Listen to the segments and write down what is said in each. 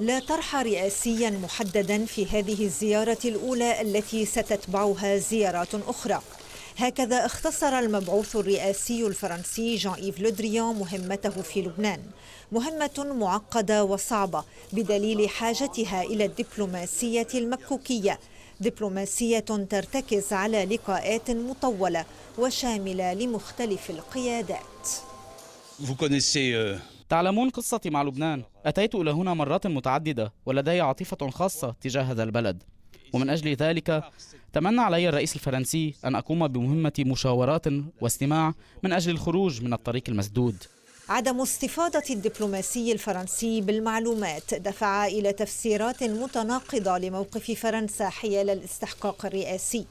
لا طرح رئاسيا محددا في هذه الزيارة الأولى التي ستتبعها زيارات أخرى هكذا اختصر المبعوث الرئاسي الفرنسي جان إيف لودريان مهمته في لبنان مهمة معقدة وصعبة بدليل حاجتها إلى الدبلوماسية المكوكية دبلوماسية ترتكز على لقاءات مطولة وشاملة لمختلف القيادات euh, تعلمون قصتي مع لبنان أتيت إلى هنا مرات متعددة ولدي عاطفة خاصة تجاه هذا البلد ومن أجل ذلك تمنى علي الرئيس الفرنسي أن أقوم بمهمة مشاورات واستماع من أجل الخروج من الطريق المسدود عدم استفاضة الدبلوماسي الفرنسي بالمعلومات دفع إلى تفسيرات متناقضة لموقف فرنسا حيال الاستحقاق الرئاسي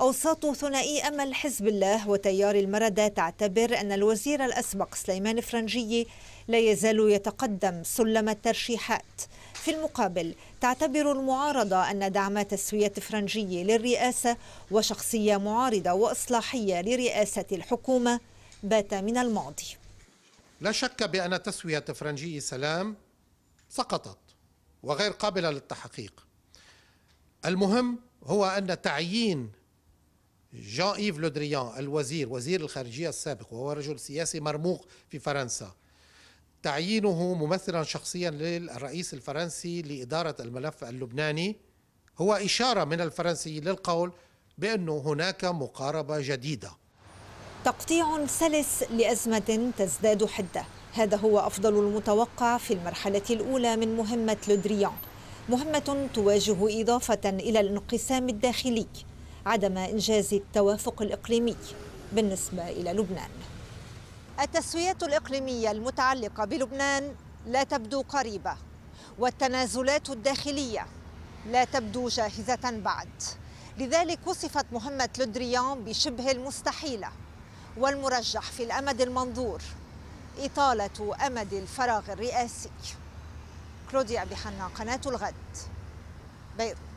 أوساط ثنائي أمل حزب الله وتيار المردة تعتبر أن الوزير الأسبق سليمان فرنجي لا يزال يتقدم سلم الترشيحات في المقابل تعتبر المعارضة أن دعم تسوية فرنجي للرئاسة وشخصية معارضة وإصلاحية لرئاسة الحكومة بات من الماضي لا شك بأن تسوية فرنجي سلام سقطت وغير قابلة للتحقيق المهم هو أن تعيين جان إيف لودريان الوزير وزير الخارجية السابق وهو رجل سياسي مرموق في فرنسا تعيينه ممثلا شخصيا للرئيس الفرنسي لإدارة الملف اللبناني هو إشارة من الفرنسي للقول بانه هناك مقاربة جديدة تقطيع سلس لأزمة تزداد حدة هذا هو أفضل المتوقع في المرحلة الأولى من مهمة لودريان مهمة تواجه إضافة إلى الانقسام الداخلي عدم إنجاز التوافق الإقليمي بالنسبة إلى لبنان التسويات الإقليمية المتعلقة بلبنان لا تبدو قريبة والتنازلات الداخلية لا تبدو جاهزة بعد لذلك وصفت مهمة لودريان بشبه المستحيلة والمرجح في الأمد المنظور إطالة أمد الفراغ الرئاسي كلوديا بحنا قناة الغد بيروت